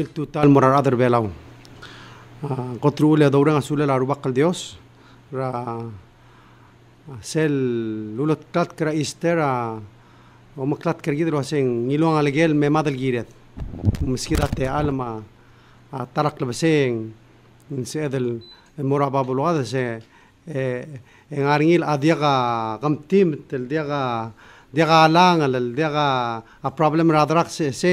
will to tal morar other belau kotru ule dauran asule la rubakal dios ra sel lulot klat kra istera o maklat kra gidro asen ngiluang algel me madal giret meskida te alma tarak le basen in sedel morababu babu lugada se en arngil adiga gamtim tel diga diga langal diga a problem radrak se se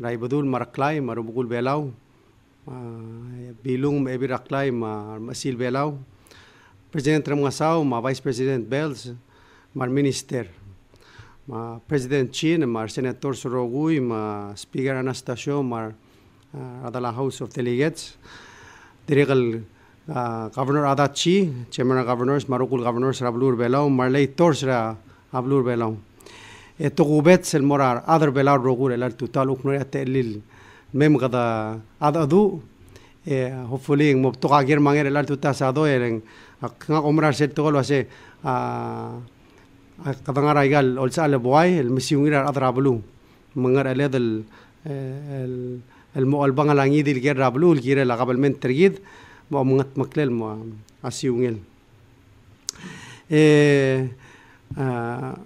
rai budul maraklai maru bugul belau bilung ebi raklai ma masil belau president ramasau ma vice president bells ma minister ma president chin ma senator sorogui ma speaker anastasio ma eh, adala house of delegates dirigal eh, governor adachi chairman governors marukul governors rablur belau marlei torsra ablur belau تغوبات المرار أضرب بلار رغول الار التوتال وكنوريا تقليل ميم غدا هذا أدو إيه، هوفولين مبتوغا غير مانير الار التوتال سادو يرن أكنا عمرار سيد تغول واسي آه، قدنا رايقال أولسا لبواي المسيونير أضرابلو منغر أليد المؤلبان الانيدي الغير رابلو الغير لغابل من ترقيد ومنغت مكلل ما أسيونيل إيه آه،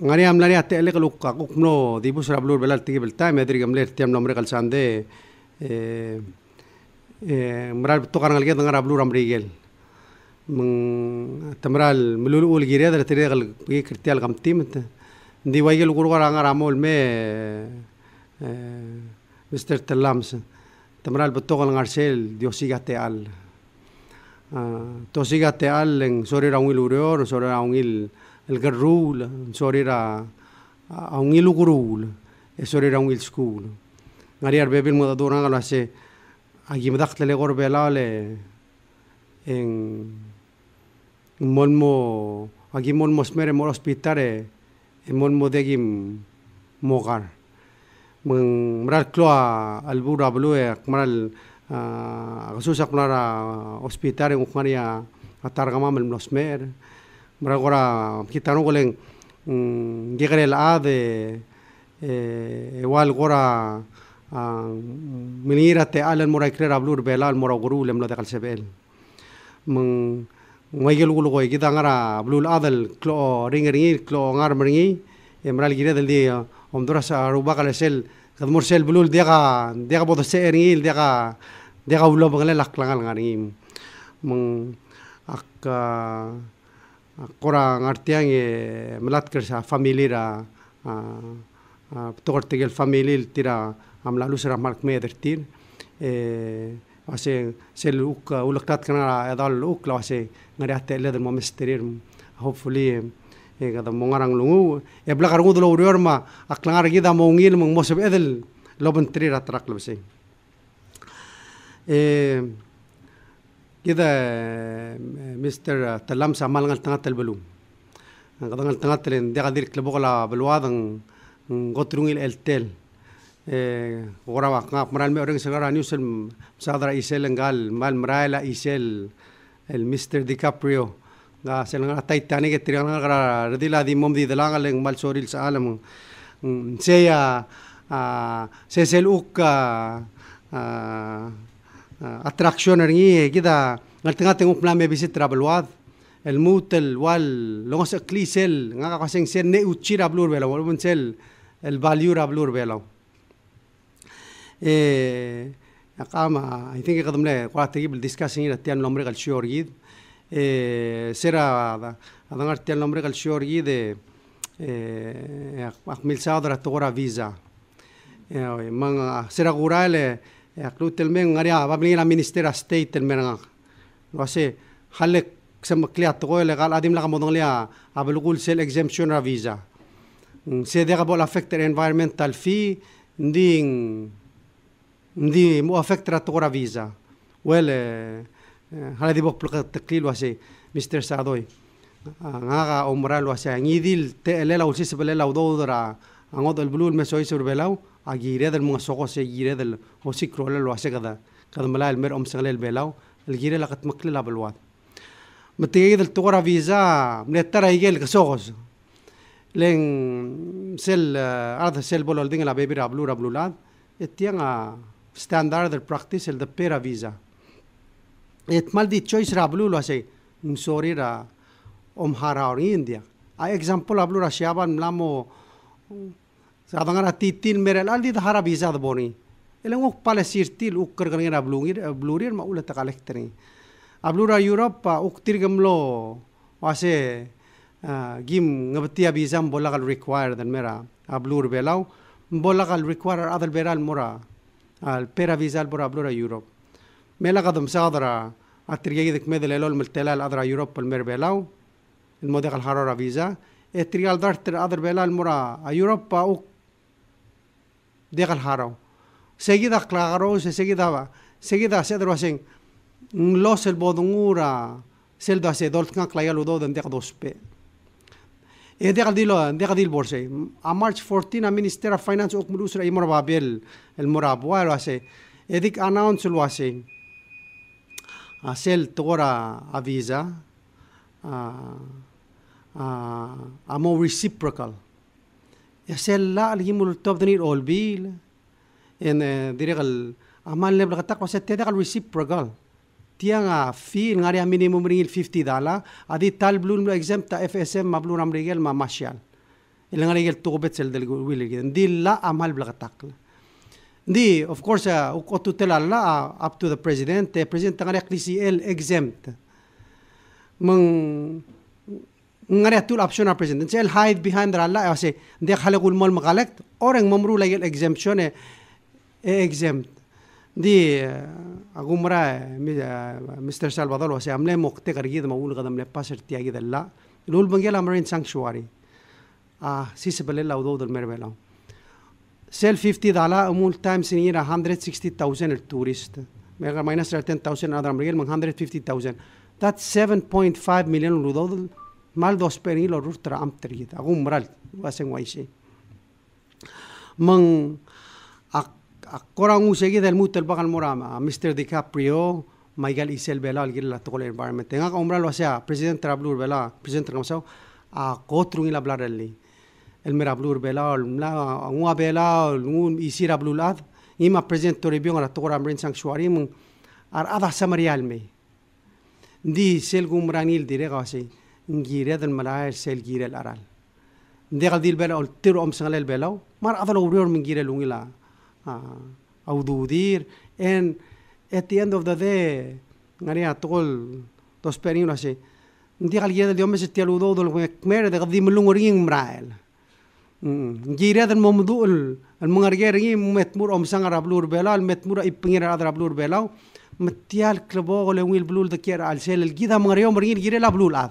ngari am lari ate lek luk kakuk no dibu sura blur belal tigi bel time edri gam ler tiam nomre kal sande e e mral to kan ngal ge dengar ablur amri gel meng tamral mulul ul gire dar tire gal ge kritial gam tim te ndi wai gel gur gara ngar amol me e mister tellams tamral to kan ngar sel diosiga te al Uh, ah, tosiga te al en sore raungil ureor, sore raungil... Uh, el garrula, sorera a un ilu gurula, e era un il school. Ngari ar bebil muda dura ngalo ase a le en molmo a gim molmo smere mol hospitare en molmo de gim mogar. Mung mral kloa albura blue kmaral a gasusa kmara hospitare ngukmaria a targama el mosmer Bragora kitano goleng mm, llegaré A de eh, igual gora minira ah, te este alen mora ikre blur bela al mora guru lem lo de kalsebel mung mm, ngayel gulu goy kita blul adal klo ring ringi klo ngar mringi emral gire del di omduras aruba kalesel kadmur sel blul dega dega bodo se ringi dega dega ulo bangale laklangal Ngarim mung ak kurang artian ye melat kerja family ra tukar tegel family tira am lalu serah mark me dertir eh ase sel uk ulak tat kana ra edal uk la ase ngari ate leder mo mesterir hopefully e kada mongarang lungu e blakar ngudu lo urior ma aklangar gida mo ngil mo mosep edel loben trira traklo sei eh كده مستر تلمسة عمال نغل تنغت البلوم نغل نغل تنغت لين دي غادير كلبوغلا بالواض نغطروني الالتال غورا واقع مرال ميورين سنغرا نيوسل مسادرا إيسيل قال مال مرايلا إيسيل المستر دي كابريو nga selang atay tani ke triang nga radila di mom di dalang leng mal soril sa alam seya se seluk ka attraksjoneringi kida ngaltengate nguk mlame bisit trabalwad الموتل وال لونس اكلي سيل غا قاسين سيل ني اوتشيرا بلور بيلو ولمن سيل الفاليورا بلور بيلو ايه قام اي ثينك قدم له قرات تجيب الديسكاسين التيان لومريغ الشيور يد ايه سيرا هذا هذا التيان لومريغ الشيور يد ايه اقمل صادره تغرا فيزا يعني من سيرا غورا Ya, lu tel meng ngaria ba mingi la minister state tel meng. Lu ase halle sem klia to go legal adim la kamodong lia abul gul sel exemption ra visa. Mm, se de ga bol affected environmental fee ndin ndi mo affect ra to ra visa. Well eh, eh, hala di bok plak takli lu ase mister sadoi. Ngaga umra lu ase ngidil te lela ulsi sebelela udodra angodol blul mesoi sebelau. agirada almungasooqose yirada hosi krola loase kada kada mala el mer omsangale el belau el gira la katmakle la balwad matigay del tugora visa mletara igel kasoqos len sel arda sel bolo alding la bebi rablu rablulad etiang a standard del practice el de pera visa et mal di choice rablu loase msori ra omhara ori india a example ablu ra shaban mlamo sa dangara titin merel aldi da hara visa da boni ele ngok pale sirtil ukker gane na blungi eh, bluri ma ulata kalektri ablura europa uktir gamlo wase eh, gim ngabtia visa mbola gal require den mera ablur belau mbola gal require adal beral mora al pera visa al bora ablura europe mela gadum sadra atrigi dik medel elol meltelal adra europa mer belau el modal harara visa etrial dartr adar belal mora a europa uk Seguida haro segida claro se segida seguida se drosen lo sel se dospe e dilo dil a march 14 a minister of finance ok imor babel el murabwa lo edik announce lo a sel tora a a a a more reciprocal يسلا الجيمو التوب دني اول بيل ان ديريغ عمال نبلغ التقوى ستيدغ الريسيبروكال تيانا في نغاري مينيموم رينغ 50 دالا ادي تال بلون اكزام تاع اف اس ام مبلون امريكال ما ماشيال اللي غادي يقول تغبت سل دل ويل كده دي لا عمال بلغ التقل دي اوف كورس وقتو تلا لا اب تو ذا بريزيدنت بريزيدنت غادي يقلي سي ال اكزامت من ngare tul option of presidential hide behind ralla ase dekhale gul mol magalek oreng mamru lagel exemption e, e exempt di eh, agumra mr eh, salvador ase amle mokte kargi de magul kadam le paser tiagi dalla rule bangela marine sanctuary a sisbele laudo dol merbelo sel 50 dala umul times in year 160000 el tourist mega minus 10000 adam regel 150000 that's 7.5 million rudodol mal dos perilo rutra amtrigit agumral wasen waisi mang akorang usegi del mutel bakal morama mr dicaprio Michael Isel Bela al gira la tokol environment. Tenga ka umbral wasea, President Trablur Bela, President Trablur a kotru ngila blar rally. El mera blur Bela, el mla, unwa Bela, un isi Trablur lad, ima President Toribion la tokol ambrin sanctuary mung, ar adha samari alme. Di sel gumbranil direga wasei ngire den malaya sel gire laral ndega dil bela ol tir om sangale bela mar adala uri or ngire lungila a aududir en at the end of the day ngari atol dos perino ase ndega gire del yomes ti aludo dol kmer de gadi mulung ori ngmrael ngire den momdu ol al mungarge ringi metmur om sangara blur bela al metmur ipingira adra blur bela Metial kelabu oleh Will Blue dekira al sel gida mengariom beringin gira la Blue lah.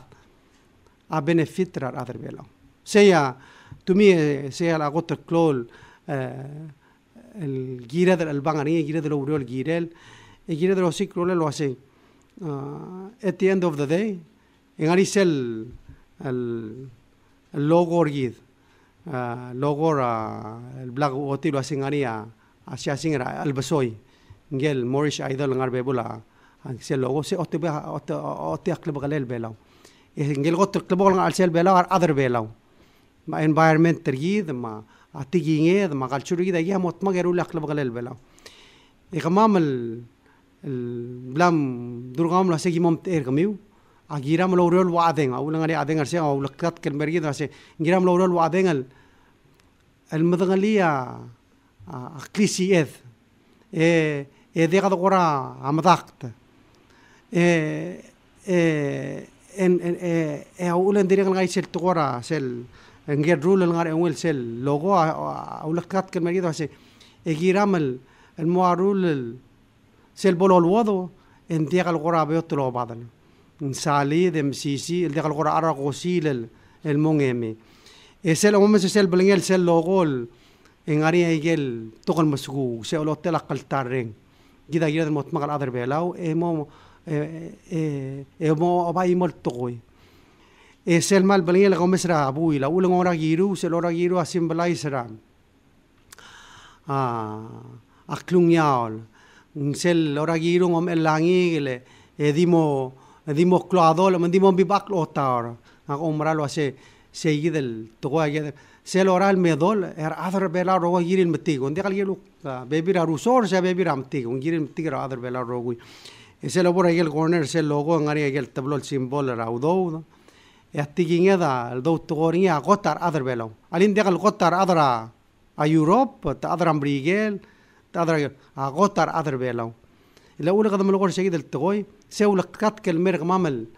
benefit. other velo. Sea tumi sea la klol el gira del el gira del el el gira de los lo hace. at the end of the day, en logor el, el logo orgid, logo el black oti lo hacen ani a al ngel morish idol ngar bebula, el logo se otte otte ngel got tuk lebol ngal sel bela ar other bela ma environment tergid ma atigi nge ma culture gida ya mot ma geru lak lebal el bela igamam al بلام درغام لا سيجي مم تيرغميو اغيرام لورول وعدين او لغالي عدين ارسي او لكات كلمري دراسي غيرام لورول وعدين المدغلية أكليسي اذ ايه دي غدا قرا عمضاقت ايه en en e eh, e eh, ulen diri ngai sel tukora sel ngir rule ngar en wel sel logo ulak kat kan magi dase e eh, giramal el muarul sel bolol el wado en dia al qora be otlo badan sali dem sisi el dia al qora ara qosil el mongemi e sel umma sel blingel sel logo engari aigel tokal masgu se olot telakal tarring gida gida motmagal adar belaw e mo eh eh apa i mo toko i. es el mal balingi la kome sera la ule ngora giru se lora giru a sim balai sera. A klung yaol. Sel lora giru el e langi gile e el dimo kloado bibak mandimo bi bak lo A komra ase se i del toko Sel medol er adar bela rogo girin mtigo. Ndi kal gilu rusor se bebi ra mtigo. Ngirin mtigo ra adar ese lo por ahí el corner ese loco en área que el tablo el símbolo era udo no este quién es el dos tu corín a costar adre velo al india que el costar adra a Europa te adra en Brigel te adra a costar adre velo el aula que damos lo por ese del tegoy se ula cat que el mer mamel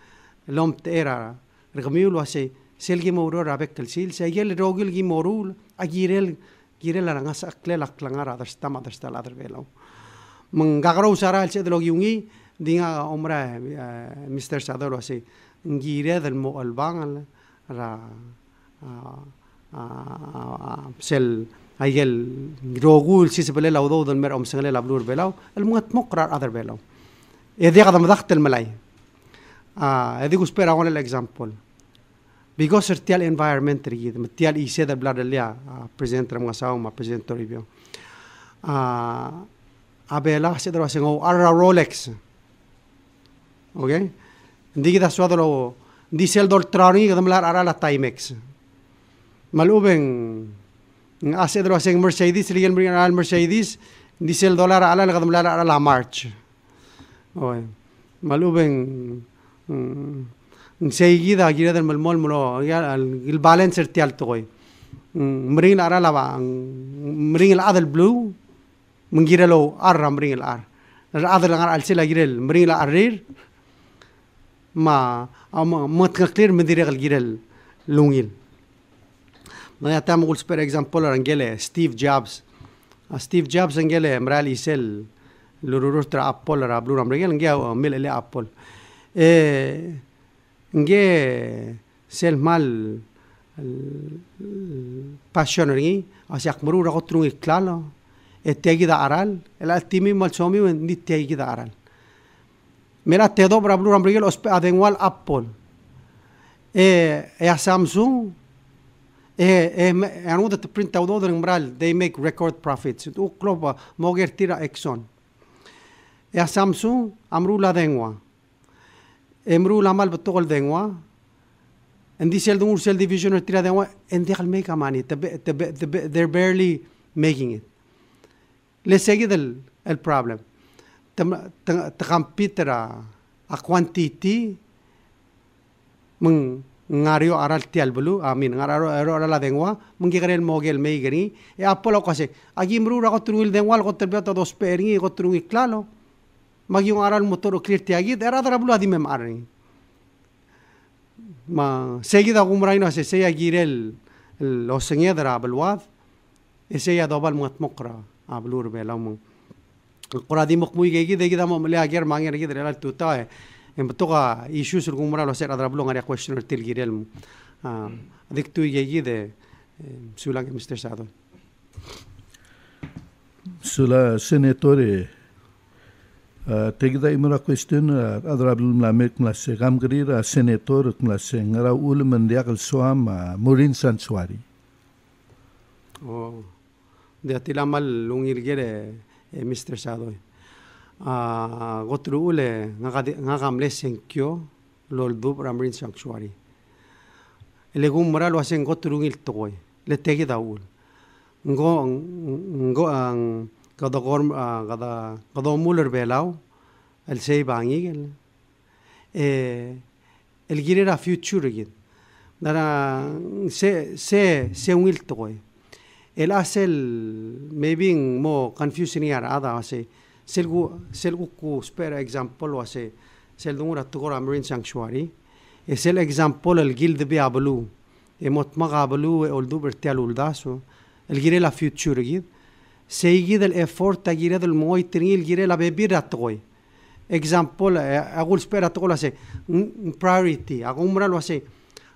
el hombre te era regmiulo así se el gimo urora a el sil se el rogo el gimo urul a girel girel a la ngasa clela clangara adre stama adre stala adre velo Menggagrau sara al cedelogi ungi, di nga umre eh, Mr. Sadoro si ngire dal mo albang ra sel ayel grogul si sebele la udo dal mer om sengle la blur belau el mungat mokra other belau e dia kada madakh tel malai a e digo spera on el example because certial environment ri er de material i se da blar lea present ramo sa ma presentor ibio a abela se dro sengo ara rolex Okay? Hindi kita swadalo. Hindi seldor trani kadam lar arala Timex. Malubeng ng ased ro Mercedes ligan bring aral Mercedes hindi seldor lar ala kadam lar arala March. Okay. Malubeng ng seguida gira den malmol mulo el balance ti alto koy. Mring lar ala ba mring el adel blue mengiralo arra mring ar. Adel ngar al sila girel mring arrir ما ما ما منطقه كلير مديري غلقيرا لونيل نعطي مغول سبير اكزامبول رانجيلي ستيف جوبز ستيف جوبز انجيلي مرالي سيل لورور ترا ابول را بلور امريال انجا ميل الي ابول انجي إيه، سيل مال باشونري اسيق مرور غطرو كلالا التاجي إيه، دارال الاتيمي مال سومي وندي التاجي دا Mira, te do dobra blue rambrigel os adengwal Apple. e eh, e a eh Samsung. e eh, eh ano dat print out order umbral, they make record profits. Tu klopa moger tira Exxon. e a Samsung amru la dengwa. Emru la mal betol dengwa. And this sell the sell division or tira dengwa and they'll make a money. They're barely making it. Le sigue el, el problem. terampitra a quantity meng ngario aral tial bulu amin ngararo ero ara la dengwa mungi garel mogel mei gani e apolo kase agi mru ra kotru il dengwa lo kotter beto dos peringi kotru ngi klalo magi un aral motoro klir ti agi dera dra bulu adi mem arni ma segi da gumra ino se se agi rel lo senye dra bulwad e se ya dobal mat mokra ablur belamu quraadi maqmuigaygidaygida la eh, mangirgidr em, tutae issues los lo ser ah, mm. que eh, mr sula senatore imra question adrablum la mek mla se senator mla se ngara ul soama ah, murin sanswari oh de atilamal lungirgere eh, Mr. Sadoy. Uh, go through ule nga kadi nga kamle senkyo lol du ramrin sanctuary ele gumra lo hacen go through ngil toy le tege da ul ngo ngo ang kada gor kada ah, kada muler belau el sei bangi el eh, el gire future git dara se se se ngil toy El الأسل maybe mo confusing here other say selgu selgu spare example was a sel dungur atugor marine sanctuary Es sel example el guild bi ablu e mot ma qablu e oldu bertial ulda so el gire la future gid seygi del effort ta gire del moy trin el gire la bebir atgoy example agul spare atgola se priority agumra lo se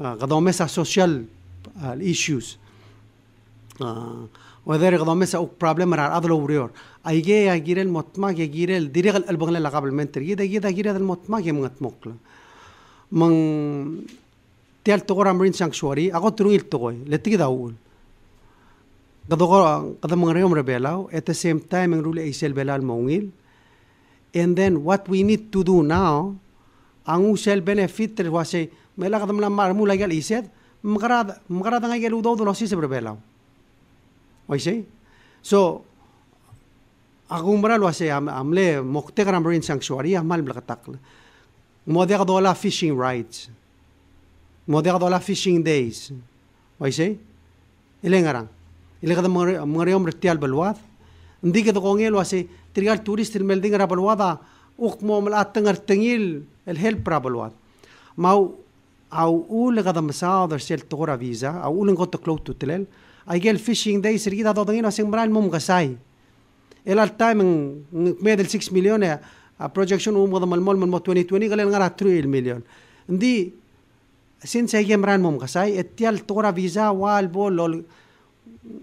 غضو مسا سوشيال الايشيوز وذير غضو مسا او بروبلم رار اضلو وريور ايجي يا جيرل مطمق يا جيرل ديريغ البغل لا قبل منتر يدا يدا جيرل المطمق يا مطمق من تيال تغور امرين سانكشوري اغو ترويل تغوي لتيجي داول kadogora kadamangreom rebelao at the same time ang rule isel belal mongil and then what we need to do now ang usel benefit was a melak dalam nama armu lagi al iset, mukarad mukarad tengah gelu dua tu nasi seberbelau. Oisai, so aku umbra luas ya, amle mukte karam berin sanctuary amal belak takle. Mau dia fishing rights, mau dia kadola fishing days, oisai, ilengarang. Ile kadam mengari om bertial beluat, ndi kadu kongel luas ya, turis tirmel dengar beluat ah. Ukmu melat tengar tengil el help prabeluat. Mau او اول غدا مساضر سيل تغورا فيزا او اول نغط كلوتو تلال ايجال فيشينغ داي سرقيد هذا ضغينا سيمبرا المهم غساي الى التايم ميدل 6 مليون بروجكشن مال المول من 2020 غلين غرا 3 مليون دي سين سيجي مران مم غساي اتيال تغورا فيزا وال بول لول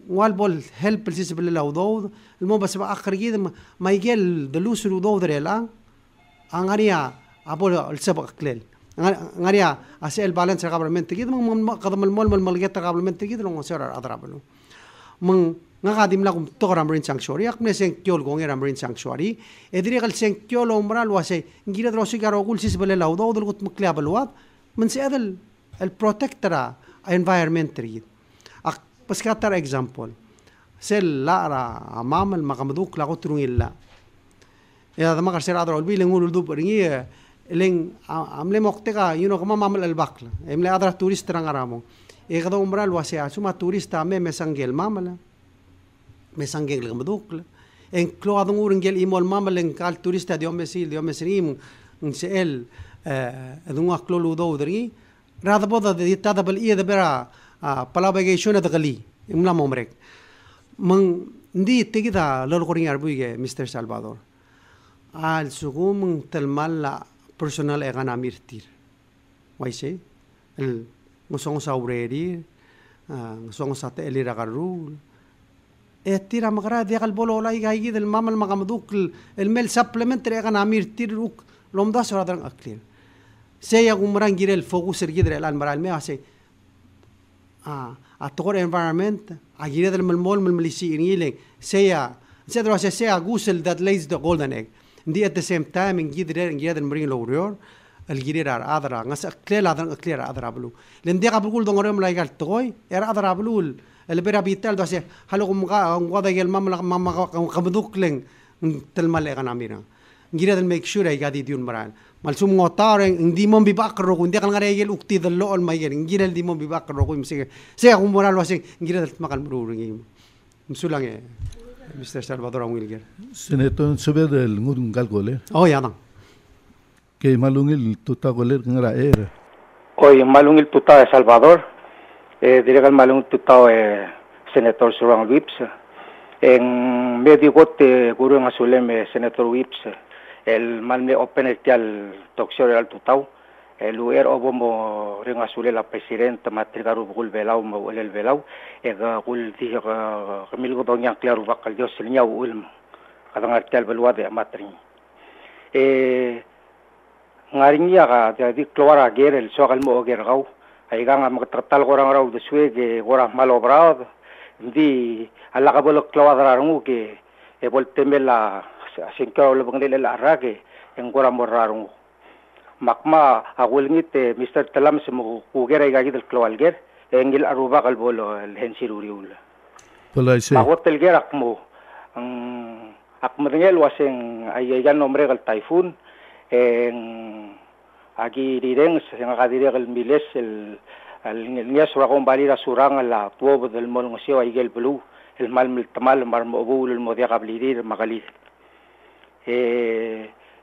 وال بول هيلب السيسبل لو ضوض المهم بس اخر جيد ما يجيل دلوس لو ريلا انغاريا ابول السبق كليل ngaria asel balance gabal men tigid mong kadam mol mol mol mol get gabal men tigid long sera adra bulu mong nga gadim la kum togra mrin sanctuary ak me sen kyol gong era mrin sanctuary edri gal sen kyol umra lo ase ngira dro sigar ogul sis bele laudo odul gut mkle abluat men se adel el protectora environment tigid ak paskatar example sel la ra amam el magamduk la gutrun illa ya e da magar sera adra ul bilen ul du peringi e len amle como yuno el mamle albakla emle adra turista rang aramo egado umbra lo hace asuma turista me mesangel mamle mesangel gama dukle en klo adun urngel imol mamle en cal turista De mesil De mesrim un se el adun eh, wa klo ludo udri rada boda de ditada bel ie de bera palaba ge shuna de gali imla momrek man ndi tegida lol gorin arbuige Mister salvador al sugum telmalla personal ekonomi irtir. Why say? El ngusong sa ureri, ah, ngusong sa te elira karul. Etir eh, am gara de kal bolo lai gai gid el mamal magamduk el mel supplementary ekonomi irtir uk lomda sura dan aklir. Seya gumran gir el focus er gidre al maral me ase. Ah, attor environment a ah, agire del mol mol mel mel si ingile. Ah, seya, seya seya gusel that lays the golden egg. ndi at the same time ngi dire ngi adan mri lo ryor al gire ar adra ngas akle la adan akle ar adra blu le ndi qabul gul dongore mla igal toy er adra blu al bira bital do se halu gum ga ngwa da gel mamla mamma qabduk leng tel mal egan amira ngi adan make sure ay gadi diun maran mal sum ngotar ngi mom bi bakro gun de kan ngare gel ukti dal lo al mayer ngi dal di mom bi bakro gum se se gum moral wasi ngi dal makal mru ngi msulange Mr. Salvador Wilger. Seneton sube del ngungal gole. Oh ya na. Que malungil tuta gole ngara era. Oye, malungil tuta de Salvador. Eh direga malung tuta eh senator Surang Wips. En medio gote gurun azuleme senator Wips. El malme open el al toxio al tutao el luer obo mo renga sule la presidenta matrigaru gul belau mo el belau e ga gul ti ga mil go claro yang klaru bakal el silnya ulm kadang artel belwade matring e ngaringia ga di keluar ager el sogal mo ager gau ai ga ngam tatal de sue ge gorang malo brao di alla ga bolo keluar rangu ke e volte me la asinkau lo bangle la rage en gorang morarungu makma agulngit eh, Mr. Talam se mugera igagi del ...en engil aruba galbolo el hensir uriul. Pala pues ise. Magot telger akmo akmadengel wasen ayayan nombre gal taifun en aquí dirén se agadiré el miles el el nias ragon valida surang la tuob del mononcio aigel blue el mal mal mal el modia gablidir magalit. Eh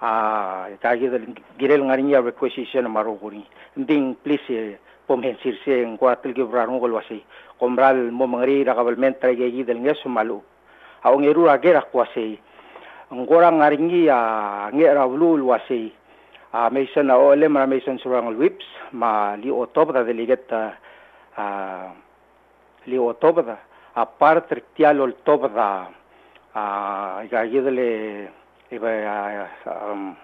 a detalle del girel ngarinya requisition maruguri ding please pomhensirse en kwatel ke brarung ko lwasi komral mo mangri ra kabal mentra ge gi del ngesu malu au ngeru ra gera kwasi ngora ngaringi a ngera blu wasi a mason a ole mara mason surang whips ma li otobda deligeta a li otobda a part trial otobda a gagidele Um,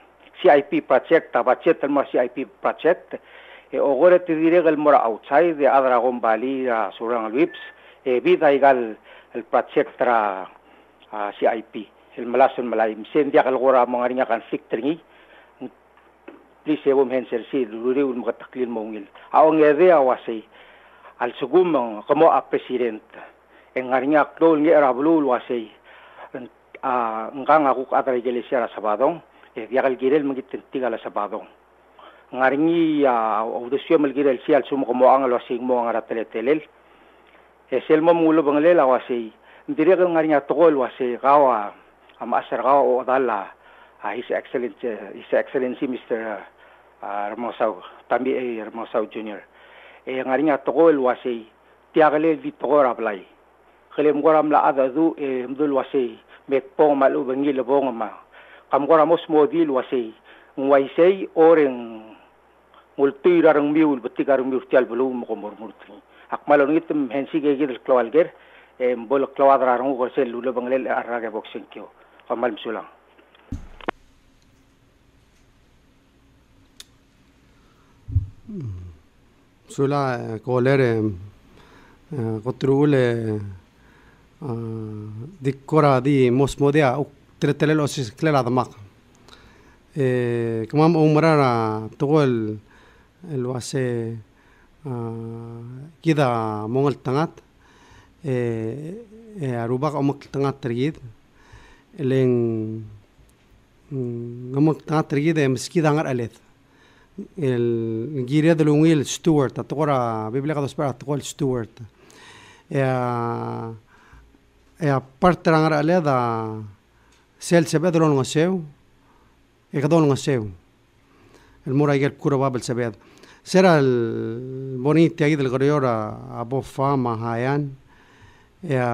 CIP project tabachet el CIP project e, ogore te diré el mora outside de Adragon Bali e a surang e al Vips vida igal el project tra CIP el malasun malai sendia kal gora mangarinya kan fik tringi please evo men ser si luri un mataklil mongil awang ede awasi al sugum como a president engarinya klol ngi rabulul wasi a nga nga ku adre jele siara sabado e dia gal girel mangi tintiga la sabadong ngaringi a audesio mal girel si al sumo como angalo asing mo ngara tele telel e eh, sel mo mulo bangle la wasi dire gal ngarinya togol wasi gawa am ah, ah, asar gawa o dalla a ah, his excellency his excellency mr Ramosau tambi e eh, Hermosau junior e eh, ngarinya togol wasi tiagale vitogora blai Kelem goram la adadu e mdul wasi me ponga lu bengi le bonga ma kam kora mos mo di lu ase ngwai sei oreng ngul tira rang miul betika rang miul tial belu mo komor murti akmalo ngit hensi ge ge del ger e mbol klawad eh, ra rang ko lu le bangle arra ge boxing kyo kamal msulang hmm. Sulla eh, kolere, eh, godt دي الكرة دي موس موديا او تلتلل او سيسكلل عضماق إيه كمان او مرارة تقول الواسي آه كذا مونغل تنات إيه إيه روباق او مقل تنات تريد لين ngomong tanga tergi de meski dangar alet el giria de lungil stewart atora biblia kados para atol stewart eh ea partrangara le da sel se bedro no seu e gado no seu el mura iger kuro babel se bed sera el bonite aí del goriora a bo fama hayan e a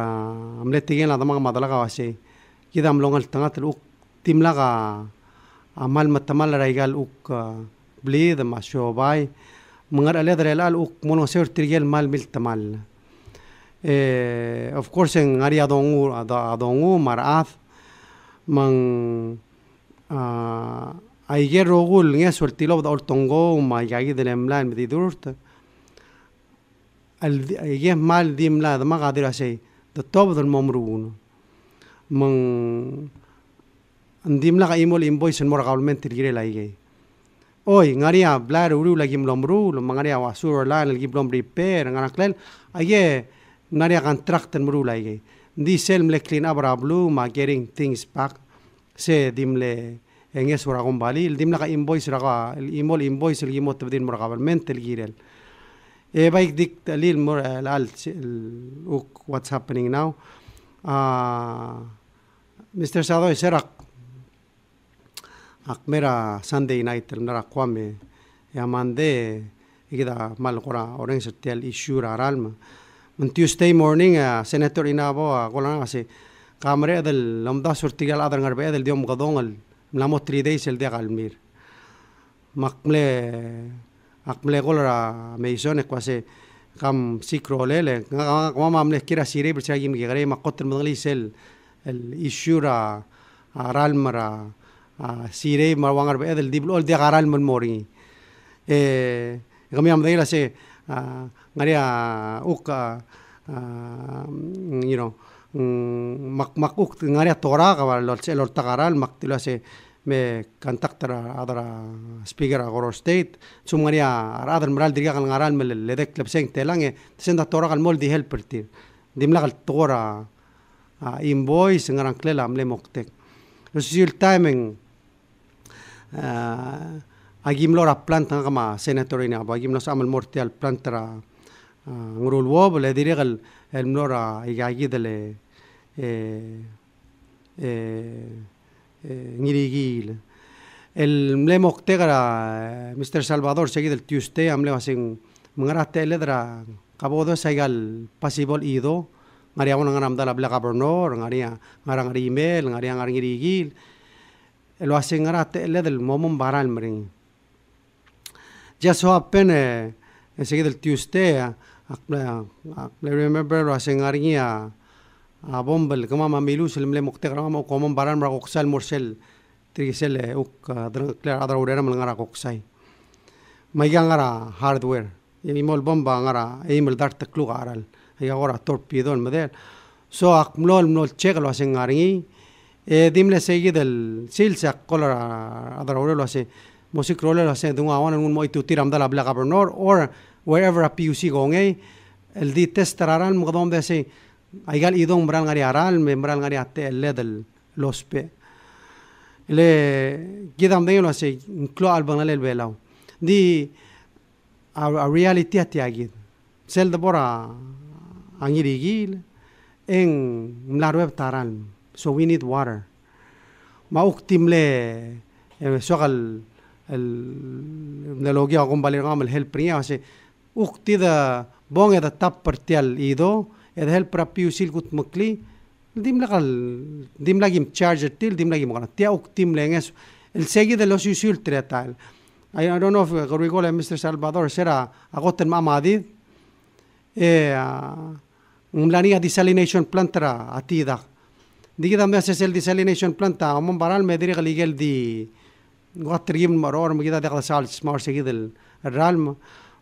amle tigen la damaga madala ga wase kida amlongal tanga tel uk timla ga amal matamal ra igal uk eh, bleed ma sho bai mungar ale drelal uk mono seur tirgel mal mil tamal eh, of course ang ari adongu adongu marath mang uh, ah, aige rogul nge sortilo da ortongo ma yagi de lemlan bidi durt al aige mal dim da ma gadir asay da tob da momrun mang ndim la imol invoice mor gaulment tigire la aige Oy, ngaria blar uru la gim lomru, lo mangaria wasur la el gim lom repair, ngaraklel, aye nari akan trakten muru lagi. Di sel mleklin abra blu ma getting things back. Se dimle enges eh, ura kembali. Dimle ka invoice raga. Imol invoice lagi mot terbitin mura government tergirel. E baik dik lil mur eh, lal uk what's happening now. Ah, Mr. Sadoy serak akmera Sunday night nara kwame yamande e ikida e malukora orang setiap isu raralma. Uh, on Tuesday morning uh, senator inabo uh, Golana kolan uh, kasi kamre adal lamda surtigal adan ngarbe adal diom el de galmir makmle akmle kam sikro lele kira sire el ishura a sire diblo de mori ngaria uka uh, you know mm, mak mak uk ngaria tora ka lol se lol tagaral mak tilo se me tara adara speaker agor state sum ngaria adra mral dirga kan ngaral mel ledek klebseng telange senda tora kal mol di helper ti dimla kal tora invoice ngaran klela amle moktek Resul timing eh, agimlo ra planta kama senator ina agimlo sa amal morte al tara ngurul wob le diré gal el mnora igagi dele e e ngirigil el mle moktegra mr salvador segi del tuste amle wasin mngara teledra kabodo segal pasibol ido ngari awon ngaram la bla gabernor ngari ngara ngari email ngari ngari lo el wasin le teledel momum baral mring ya so apene ...el del tuste akle ah. remember rasing arnia abom ah. ah, bel kama mamilu selmle mukte kama mo komon baran mra koksal morsel trisel eh, uk adra kle adra udera mlangara koksai maigangara hardware ye mol bomba ngara e mol dart klu garal ya gora torpido el model so akmlol mol chegal wasing arngi e dimle segidel silsa kolor adra urelo ase eh, musik rolelo ase dunga wan un moitu tiram dala blaga bernor or wherever a PUC gonge eh. el di test tararan mukadom bese aigal idong meral ngari aral me ngari ate atte ledel lospe le gidam de lo se klo al banal el di a, reality ati agi sel de bora angirigil en mlarweb taran so we need water mauktim le sogal el de lo que hago valer help priya se ukti da bong eda tap pertial ido eda hel prapi usil kut mukli dim lagal dim lagi charger til dim lagi mukana tia ukti mlenges el segi de los usil tretal I don't know if uh, eh, Rigole, Mr. Salvador, será a Gotten Mamadid, eh, uh, un desalination plant a Tida. Diga dame ases el desalination plant a Amon Baral, me diría que el di Gotrim, Maror, me diría de Gotsal, Smart Seguidel, Ralm,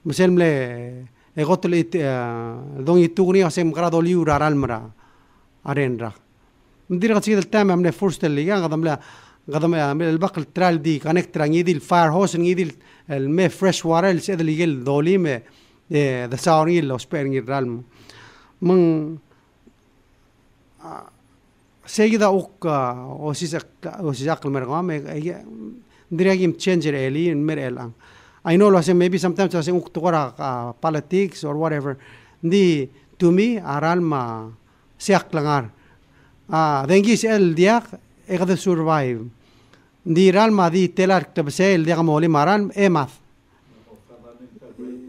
مسلم لي يغط لي دون يتوغني وسيم غرادو لي ورا المرا ارين راه ندير غتسيد التامع من فرصة اللي كان غضم لا غضم البقل الترال دي كانك ترا نيدي الفاير هوس نيدي الماء فريش وارا اللي سيد اللي يل دولي ما ذا ساوري لو سبيرني الرالم من سيدا اوك اوسيسك اوسيسك المرغام ندير غيم تشينجر الي المرأة الان I know lo maybe sometimes I say uh, politics or whatever. Di to me aral ma siak langar. Ah, dengi el diak ekad survive. Di ral ma di telar tabse el diak moli maran emath.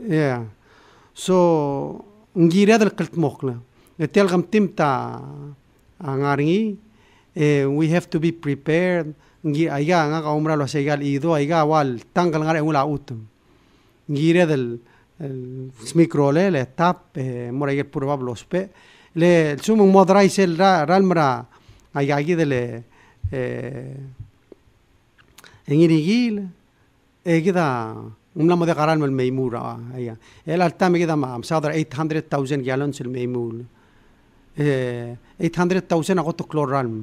Yeah. So ngirad al qalt mokla. Telgam timta angarngi. Ah, we have to be prepared. ngi aiga nga ka umra lo segal i do aiga wal tangal ngar engula utum ngire del micro le tap eh, mora puro Pablo Spe le sumo modrais el ralmra aiga eh, gi dele engirigil eh, egida umla mode qaran mal meimura aya el altam egida ma sadar 800000 gallons el meymul 800000 agoto chloralm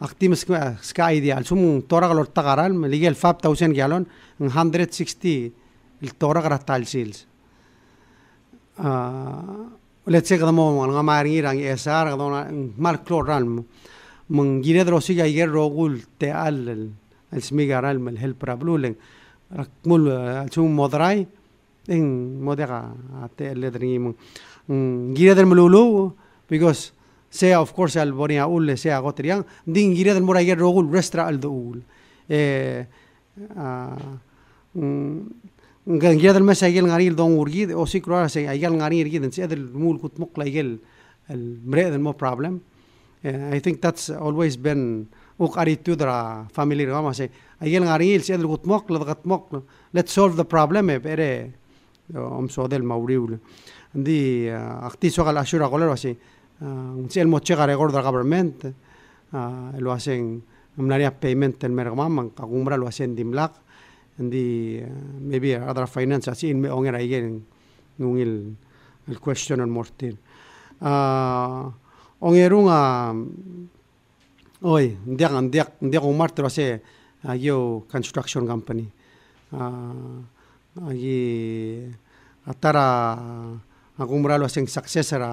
акти мэс скай диал сум торагал орта гарал легал фаб таусен гялон 160 ил торагра талсилс а улет сега мо нга мариран эсар гадона мар клоран мун гире дроси га игер рогул те ал ал сми гарал мел хел праблулен ракмул сум модрай ин модега ате ледрим гире дер мулулу because sea of course al bonia ul sea gotrian din gire del mora yer rogul restra al do ul eh a ah, mm gan gire del mesa yel ngaril don urgi o si kroa se ayal ngari irgi den sea del mul kut muk la yel al mre del mo problem eh, i think that's always been uk ari tu dra family rama se ayel ngari il sea del kut muk la gat muk let's solve the problem e eh, bere eh, om so del mauriul di akti ah, so gal ashura golar wasi tsel ah, mo tsega record da government ah, lo hacen mnaria payment el mergmaman kagumbra lo hacen dimlak ndi eh, maybe other finance asi in me onger igen nung el il question ah, on mortin ongerunga oy ndiak ndiak ndiak umar tro se agio construction company a agi atara akumra lo hacen successor a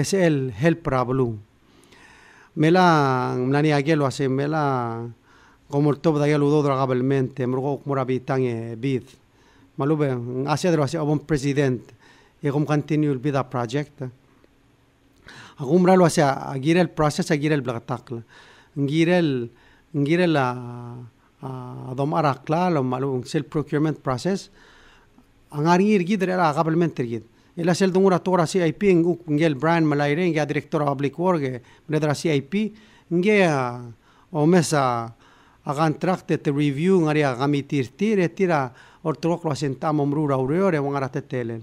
es el help problem. Mela, lo hace, me la, como el top de agelo do como rabita en el eh, bid. Malube, hacia de lo hace un presidente, y como continue el vida project. Agumra lo hace, agir el proceso, agir el blagtacla. Ngir el, la, domar a arakla, lo un el procurement process. Angari irgid, era agabelmente el sel dungura tora CIP nguk ngel Brian malaire director of public work la CIP ngia ah, o mesa ah, agan trakte te review ngari gamitir tir tir tira ortrokro sentam omrura en wangara este Se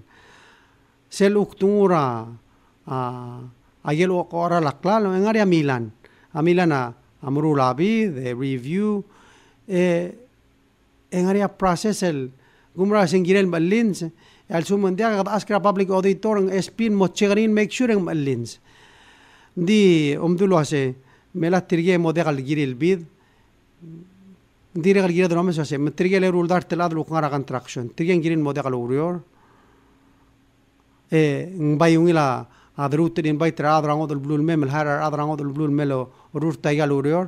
sel uktura a ah, ayel okora la claro en área Milan a Milan a amrulabi de review eh, en área procesel el gumra giren balins السومن دي قد أسكرا بابليك أوديتور إسبين متشغرين ميك شورين مقلينز دي أمدلو هسي ملا ترجع موديغ الجيري البيض دي رغل جيري درومس هسي من ترجع لرول دار تلاد لو قنارا غان تراكشن ترجع جيرين موديغ الوريور إيه نبايون إلى أدروت دين بايتر أدرانغود البلو الميم الهارر أدرانغود البلو الميلو رور تايغا الوريور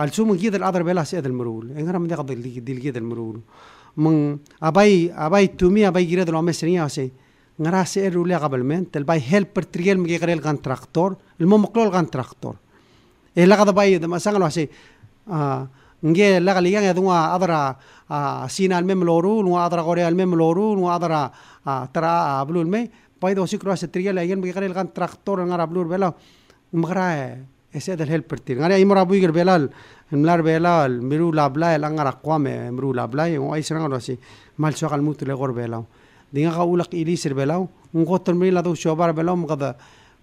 السومن جيد الأدر بلا سيد المرول إنغرام دي قد دي الجيد المرول mung abai abai tumi abai gira de lo mesenia ase ngarase el le qabalmen tel bai helper triel me gira el gan tractor el mo moklo el gan tractor e la qada bai de masangalo ase ah, nge la qali yang adunga adra ah, sina al mem loru nu adra gore al mem loru nu adra ah, tra blul me bai do sikro ase triel ayen mi gira el gan tractor ngara blul bela mgra ese del help partir ngare ai mora buiger belal mlar belal miru labla el angar aqwame miru labla yo ai sranga rosi mal so kal mutle gor belau dinga ga ulak ili sir belau un gotor mri la do shobar belau mgada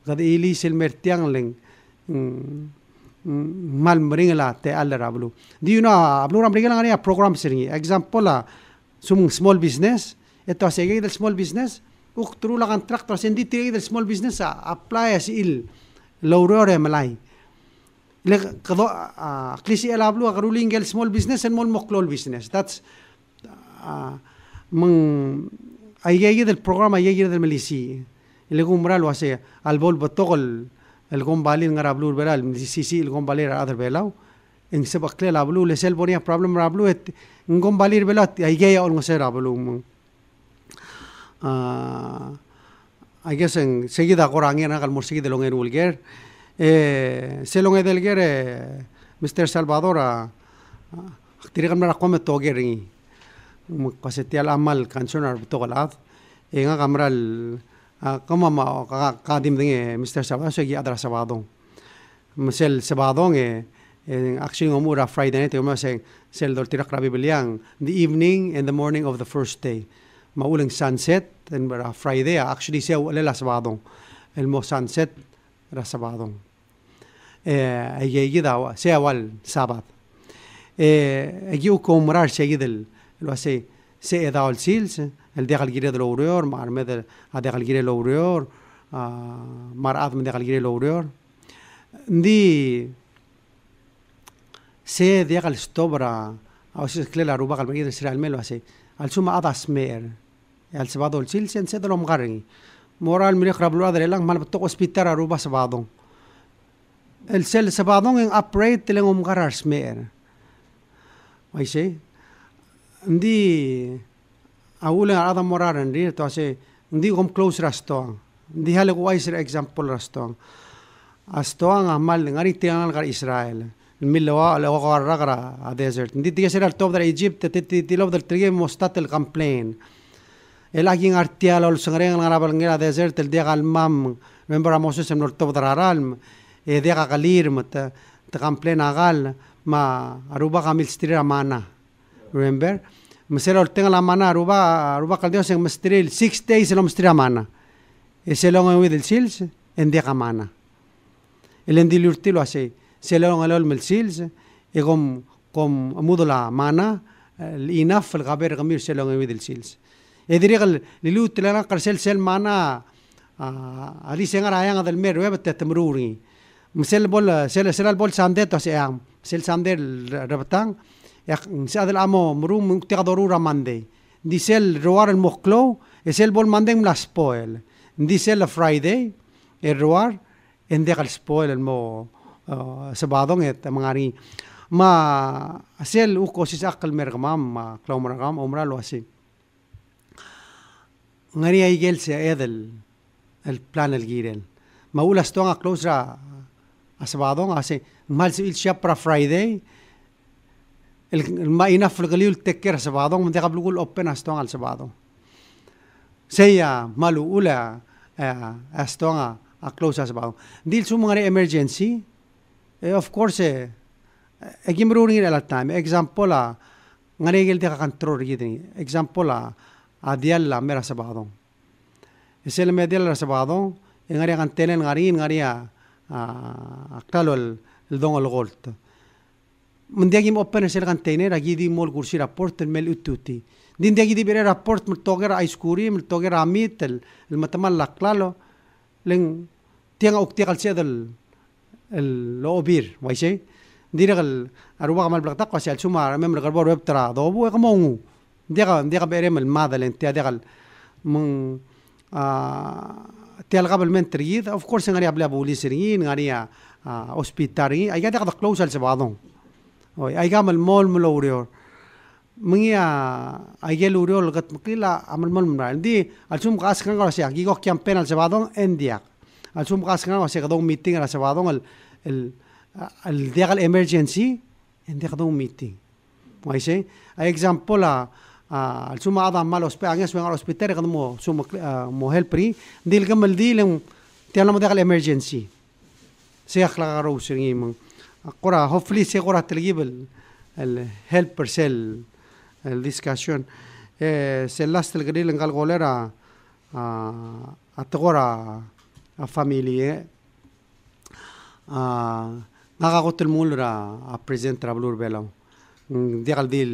gada ili sil mertiang leng mal mring la te al rablu di you know ablu ram ringa ngare program sirngi example la sum small business eto asegi del small business uk tru la kontrak tra sendi tri del small business apply as il lauro re malai قضاء اقليسي الابلو غرولين قال سمول بزنس المول مقلول بزنس ذاتس من اي يد البروجرام اي يد المليسي اللي قوم مرال واسيا البول بتقل القوم بالين غرابلو برال سي سي القوم بالين هذا بلاو en se bakle lablu le sel bonia problem rablu et ngom balir belat aige ol ngose rablu ah i guess en seguida korangena kal morsigi de longer ulger ε, σέλον εδελγέρ Mr. Salvador a htirigan mera kome togeri kasetial amal buto kanchonar togalat enga gamral kama ma kadim dinge Mr. Salvador segi adra sabadong Msel Salvador e actually Mura Friday night ngomura seng sel dol tirak rabi beliang the evening and the morning of the first day mauling sunset and Friday actually siya la sabadong el mo sunset رأس بعضهم أيجيدا آه، سيوال سابات آه، أجيوكم مرار لو سي سي سيد الوسي ال والسيلس الداخل جريد الأوريور مع المدى الداخل جريد الأوريور مرأة من داخل جريد الأوريور دي سي داخل ستوبرا أو سي كليلا روبا قال قلب جريد سريع الميل وسي السوما أضع سمير السبادو السيلس سي لهم غرني moral milik rablo adrelang malbatok ospitar aruba sa badong. El sel sa badong yung upright tilang umkarars meer. Ay say, ndi awule ada moraran ndi ito kasi hindi kom close rasto. Hindi halik wise example rasto. Asto ang amal ngari tinangal kar Israel. milwa alawa ko ragra a desert. ndi tiga sila top da Egypt titilob da trigay mostatel complain. complain el agin artial ol sengreng ngal ngal ngal desert el dia mam member amosu sem nor tob dar alm e dia ga galir mat ta gam plen agal ma aruba gamil stira mana remember mesel ol tenga la mana aruba aruba kal dios en mestril 6 days e el mestira mana es el ongo del sils en dia mana el endil urtilo ase sel ongo el ol mel sils egom kom mudla mana el inaf el gaber gamir sel ongo del sils ediriqal liliutilan sel mana de ah, sengar ayang del mer web tetemruri msel bol sel sel bol se am sel sandel rabtang yak la amo mrum mande disel roar el mosclo es el bol la las disel friday el roar en de spoil mo ah, sabadong et mangari ma sel ukosis akal mergam, ma umra ngari ay gel sia edel eh, el plan el giren maula stong a close ra asabadong ase mal si siya para friday el ma ina ul tekker asabadong mende qablu kul open astong al sabadong seya malu ula eh, astong a close asabadong dil su mga emergency eh, of course eh, egimruring eh, ila time example la ah, ngani gel de kan tror gidni example la ah, adialla mera sabado isel me adialla sabado ingari en ngari ingari a actalo el el don el golt mundiagim open isel gantene di mol gursi rapport mel ututi din di gidi bere rapport mul toger ai skuri mul toger amit el el matamal laqlalo leng tianga ukti qalsiad el el lobir waishay diragal aruba gamal blaqta qasial sumar mem garbo web tra dobu qmongu دغه دغه بيريم مل اللي انت تي دغه من آه، تي الغابل آه، من تريد اوف كورس غاري بلا بوليسريين غاري ا اوسبيتاري اي دغه كلوز على بعضهم اي غام المول من يا اي لوريور لغت مقيلا عمل مول مراين دي الشوم غاس كان غاسيا كي غو كيغو كامبين على بعضهم انديا الشوم غاس كان غاسيا يغدو ميتين على بعضهم ال ال ال دغه الامرجنسي اندي غدو ميتين ماشي اي اكزامبل آه، al suma adam mal ospe anges weng hospital kan mo suma mo help ri dil ka mal dil ang tiyan mo dakal emergency siya kla ro siringi mang kora hopefully siya kora teligibel el help cell el discussion eh se last el gril ang kalgolera at kora a family ah ngakakotel mulra a present trablur belaw diakal dil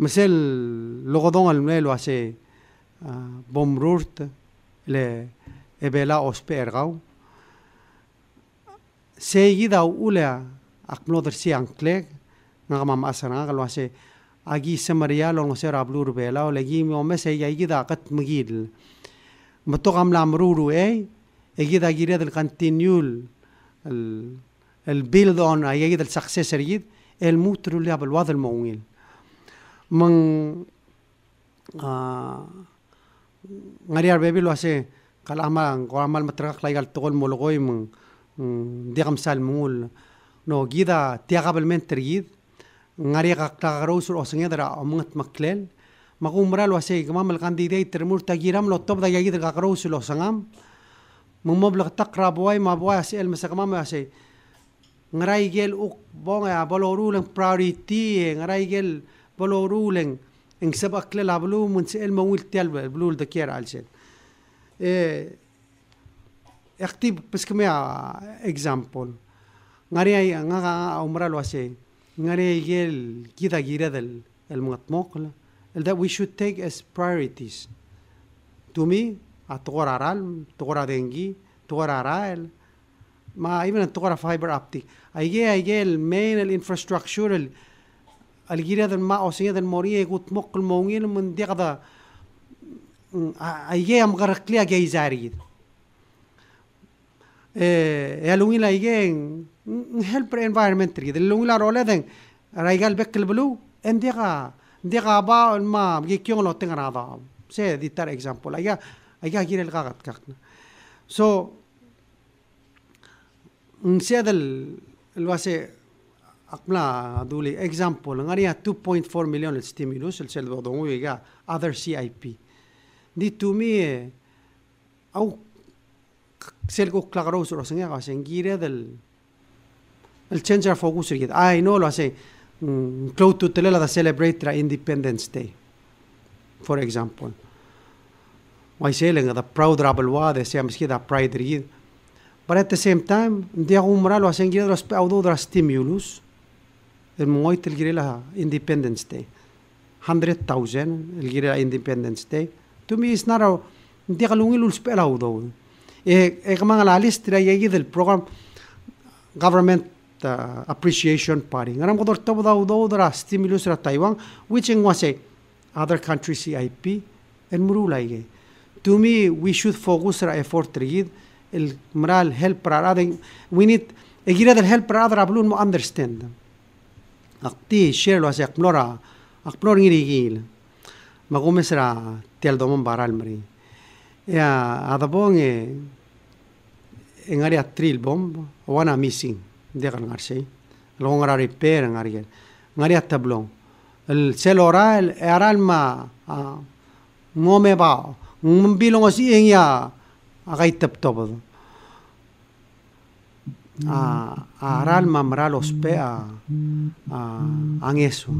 مثل لغدون الميل واسي آه، بومرورت لإبلا ابلا إرغاو سيجيدا اولا اقملودر سي انكليك نغم أم ماسنا قالوا واسي اجي سمريا لو نسير ابلور بيلا ولا جي ميو مسي يجي دا قت مجيل متوغم لامرورو اي يجي جيريد القنتينيول البيلدون الكونتينيول البيلد اون يجي الموتر اللي بالوضع المويل meng uh, ah, ngariar bebi lo ase kal amal ko amal matrakak laigal tokol molokoy meng mm, di kamsal mul no gida tiakabel men tergid ngariak aktakaro sur osengedra omungat maklel makumra lo ase kamamal kandi day termur tagiram lo top da yagid kakaro sur osengam mumoblag takra boy maboy ase el masakamam ase ngaray gel uk bonga balorulang priority eh, ngaray gel بلو رولين ان سبا كل لابلو من سيل مويل تيال بلو دكير على شان اي اكتب بس كما اكزامبل غاري اي غا عمره لو سي غاري يل كيدا غير دل المطمقل that we should take as priorities to me اتغور ارال تغور دنجي تغور ارال ما ايمن تغور فايبر اوبتيك ايجي ايجي المين الانفراستراكشر الجيرة ذا ما أوسية ذن مورية يقول تمق الموين من دقضة أيام مغرق ليا جاي زاريد يا لوين لا يجين help ريد لوين لا رولا ذا رايقال بك البلو إن ديغا ديغا با ما كيون لو تنغر هذا سي دي تار اكزامبل أيا أيا جيرة الغاقت كاقنا سو so, الواسي mm, akla duli example ngariya 2.4 million de stimulus el sel do wiga other CIP di tumi e, au selgo klagro sur singa ga sengire del el changer focus rigid ay no lo hace mm, close to telela da celebrate independence day for example why selling the proud rabel wa de sem da pride rigid but at the same time dia umra lo hacen guido los audodra stimulus المويت الجري لها Independence Day 100,000 الجري لها Independence Day to me it's not a hindi ka udo e eh, e eh, kama la list ra yegi del program government uh, appreciation party ngaram ko dorto da udo dra stimulus ra Taiwan which in was other country CIP and murulai ge to me we should focus our effort rigid el moral help ra we need egira the help ra ra blun mo understand them. akti share lo għas jakplora, akplor ngirigil. Ma kumis ra tjal domon barra l-mri. Ja, e ngari area bomb, u għana missing, diħan ngarxej. l ara repair riper ngari għel. Ngari għattablon. el sel oral, għaral ma, ngome ba, ngombilon għas ingja, tap tabtobad a, a Ralma Mralospe a, a eso.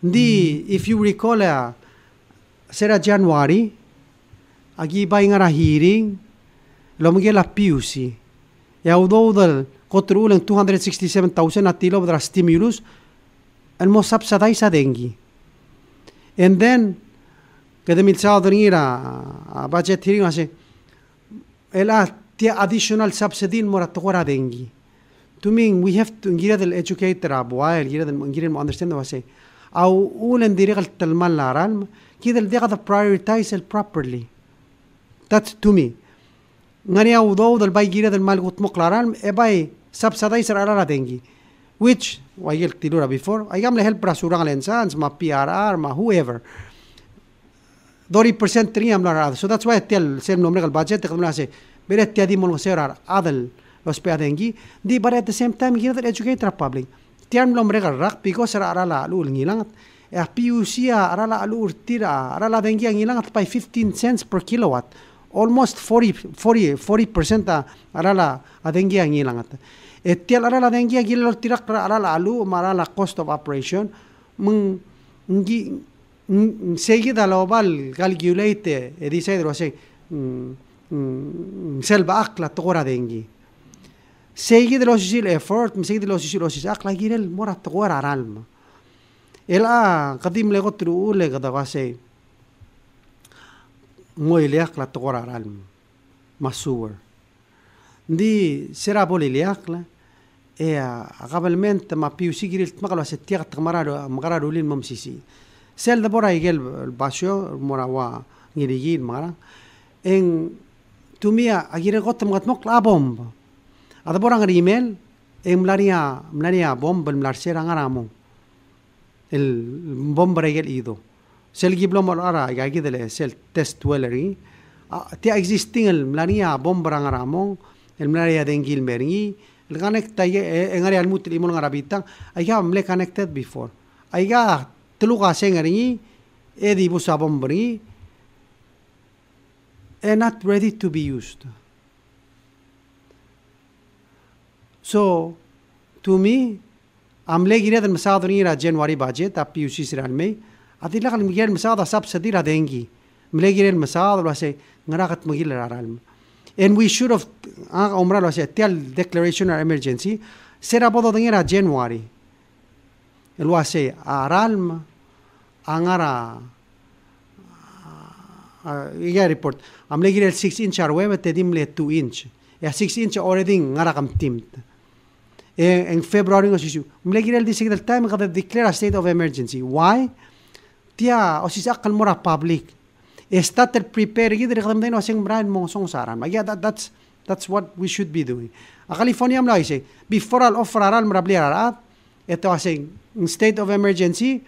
Di, if you recall, a, sera January, agi ba bay nga hearing, lomge la piusi. E although the kotrulang 267,000 atilo of stimulus, and mo subsidize sa dengi. And then, kada mitsa odringira a budget hearing, kasi, elat the additional subsidy moratora dengi. To mean we have to ngira the educator abwa ngira them, ngira them understand what I say. أو أولا ديريغ التلمان لارالم كده اللي غدا prioritize it properly that to me ngani au do del bai gira del mal gut moklaral e bai subsidize ara dengi which why el tilura before i am le help rasura al insans ma prr ma whoever 30% am la so that's why I tell same number al budget khadmla se berat tiada adil adal los pedengi di pada at the same time kita ter educate the public tiada belum mereka rak piko sera arala lu ngilang ya PUC arala lu urtira arala dengi ngilang langat by fifteen cents per kilowatt almost forty forty forty percent arala adengi ngilang at etial arala dengi ngilang urtira alur lu la cost of operation meng ngi Seguida la oval calculate e di sedro se mm, Mm, mm, selba akla tugura dengi. Seigi dilo shishil effort, seigi dilo shishil o shish akla girel mora tugura aralma. Ela kadim lego tru ule gada wase ngoy le akla tugura aralma. Masuwar. Ndi sera boli le akla e agabalment ma piu sigiril tmagalo se tiag tmararo magararo lin mom Sel da bora igel basho mora wa ngirigin mara. en tumia agire gotem gat mok la bomb ada borang ar email e mlaria mlaria bomb mlar serang aramu el bomb regel ido sel giblom ara ya gidele sel test dwellery ti existing el mlaria bomb rang aramu el mlaria den gilmeri el ganek ta ye en ari al mutri mon garabita ay ga mle connected before ay ga tluga sengari edi busa bombri and not ready to be used. So, to me, I'm legging it in Masada near January budget, a PUC and me. At the Lakan Miguel Masada subsidira dengi, Mlegir and Masada, I say, Narakat Mugilar Alm. And we should have Umbrella ah, said, tell declaration or emergency, set up all the year a January. El was say, Aralm, hija uh, report għamle għir 6 inch arwe ma tedim li 2 inch ya 6 inch already ngara kam timt in e, February ngo sisiu mle għir di sigdal time għadha declare a state of emergency why tja o sis akal mura public e started prepare għidri għadha mdajn għasing mraħin mong song saran ma yeah that, that's that's what we should be doing a California mla jisej before al offra ral mrabli għarat eto għasing state of emergency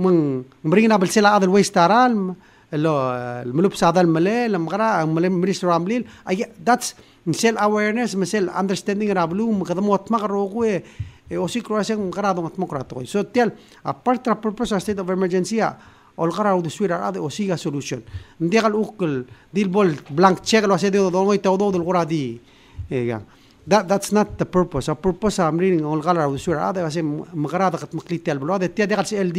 mung mringin għabil sila other ways taral لو الملوب سادال ملي المغرا ملي مريش رامليل اي ذاتس نسيل اويرنس مسيل اندرستاندينغ رابلو مقدمو تمغروغوي وسي كرواسين مغرا دون تمغراتوي سو تيل ابارت لا بروبوزا ستيت اوف ايمرجنسيا olgara u suira ade o siga solution ndiga al ukul dil bol blank check lo ase de do ngoi tawdo dul gura di ega that that's not the purpose a purpose i'm reading olgara u suira ade ase magrada qat maqliti al blo ade tia de al cld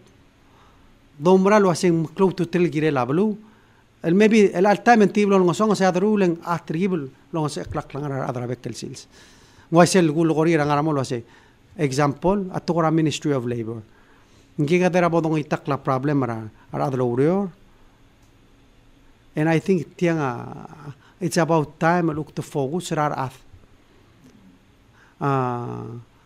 dombra lo hacen close to tel gire la blue, el maybe the last time in no long o sea drulen atribul lo long se clac clan a través del sils no es el gul gori ran lo example at tocar ministry of labor ngiga dera bodong itak la problema ra ra dro urior and i think tianga ah, it's about time look to focus rar af ah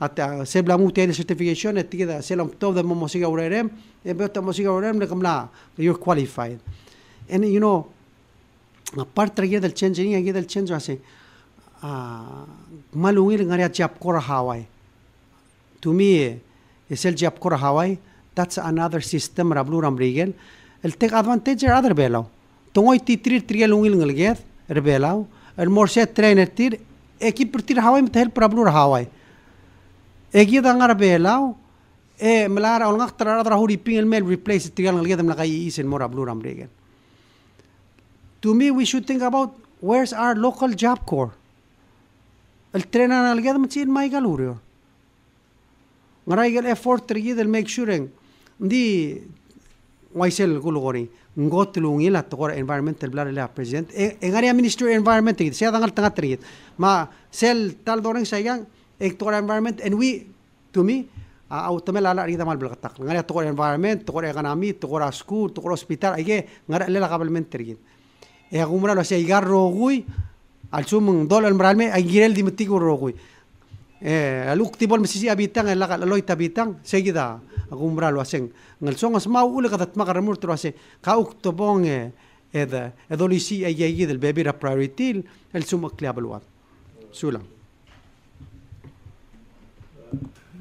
Ata se blamu te de certification et tida se lom top de momo siga urerem e be ta mosiga urerem e le kamla you qualified. And you know a part tra del change ni ye del change ase a malu ngir ngari chap kor hawai. To me is e el chap kor hawai that's another system rablu ram rigel el take advantage other e belo. Tongoi ti tri tri lungil ngelget rebelau el morse trainer tir ekip tir hawai mit help rablu hawai. egida ngara belau e eh, melara olngak tarara tara huri pingel mel replace tigal ngal gedam nakai isen mora bluram regen to me we should think about where's our local job corps el trenan ngal gedam chin mai galurio ngara igel effort trigid el make sure ndi waisel gulugori ngot lungi la tokor environmental blar la president e, e area ministry environment se ngal tangat trigid ma sel tal doreng sayang electoral environment and we to me au uh, tamela la rida mal blaqtaq ngala tuqor environment tuqor economy tuqor school tuqor hospital ayge ngara lela government trigin e eh, agumra lo sei garro gui al sum dollar mbralme ayger el dimtigo ro gui e eh, al uktibol msisi abitang la la loita bitang segida agumra lo asen ngal song asma u le gadat magar mur tro ase ka uktobong e eh, eda edolisi ayge del bebi ra priority el sum klabalwa sulang